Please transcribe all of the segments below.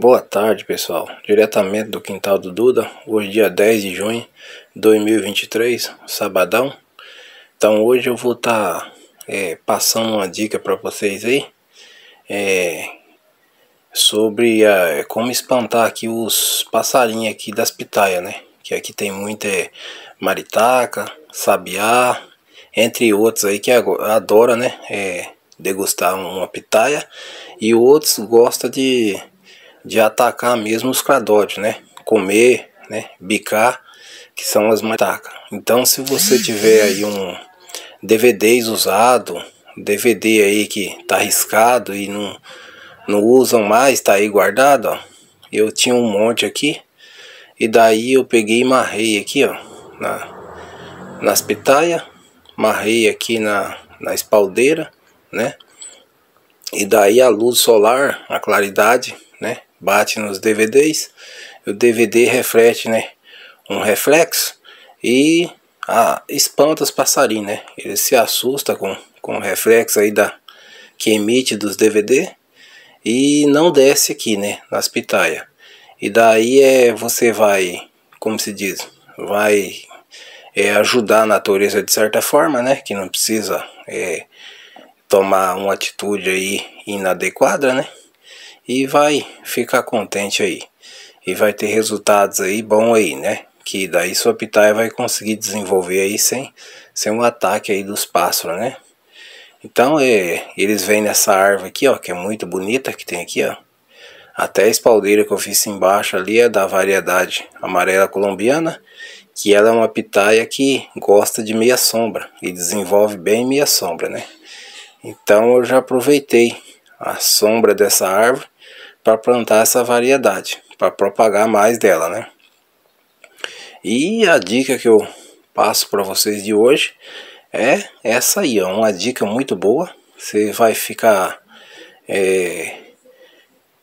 Boa tarde pessoal, diretamente do quintal do Duda, hoje dia 10 de junho de 2023, sabadão. Então hoje eu vou estar tá, é, passando uma dica para vocês aí é, sobre a, é, como espantar aqui os passarinhos aqui das pitaias, né? Que aqui tem muita é, maritaca, sabiá, entre outros aí que adora, né? É, degustar uma pitaia e outros gosta de de atacar mesmo os cladódios, né? Comer, né? Bicar, que são as matacas. Então, se você tiver aí um DVDs usado, DVD aí que tá riscado e não, não usam mais, tá aí guardado, ó. Eu tinha um monte aqui. E daí eu peguei e marrei aqui, ó. Na, nas pitaias. Marrei aqui na, na espaldeira, né? E daí a luz solar, a claridade, né? bate nos DVDs, o DVD reflete, né, um reflexo e ah, espanta os passarinhos, né? Ele se assusta com, com o reflexo aí da que emite dos DVD e não desce aqui, né, nas pitaias. E daí é você vai, como se diz, vai é, ajudar a natureza de certa forma, né? Que não precisa é, tomar uma atitude aí inadequada, né? e vai ficar contente aí. E vai ter resultados aí bom aí, né? Que daí sua pitaia vai conseguir desenvolver aí sem, sem um ataque aí dos pássaros, né? Então é, eles vêm nessa árvore aqui, ó, que é muito bonita que tem aqui, ó. Até a espaldeira que eu fiz embaixo ali é da variedade amarela colombiana, que ela é uma pitaia que gosta de meia sombra e desenvolve bem meia sombra, né? Então eu já aproveitei a sombra dessa árvore para plantar essa variedade, para propagar mais dela, né? E a dica que eu passo para vocês de hoje é essa aí, ó, uma dica muito boa. Você vai ficar, é,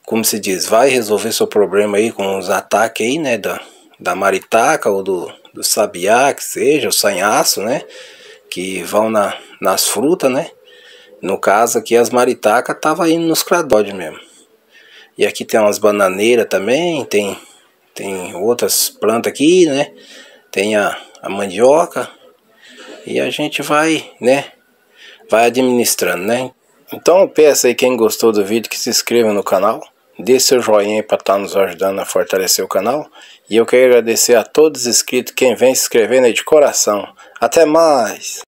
como se diz, vai resolver seu problema aí com os ataques aí, né, da, da maritaca ou do, do sabiá, que seja, o sanhaço, né, que vão na, nas frutas, né. No caso aqui, as maritacas estavam indo nos cradódios mesmo. E aqui tem umas bananeiras também, tem, tem outras plantas aqui, né? Tem a, a mandioca. E a gente vai, né? Vai administrando, né? Então peço aí quem gostou do vídeo que se inscreva no canal. Dê seu joinha para estar tá nos ajudando a fortalecer o canal. E eu quero agradecer a todos os inscritos, quem vem se inscrevendo aí de coração. Até mais!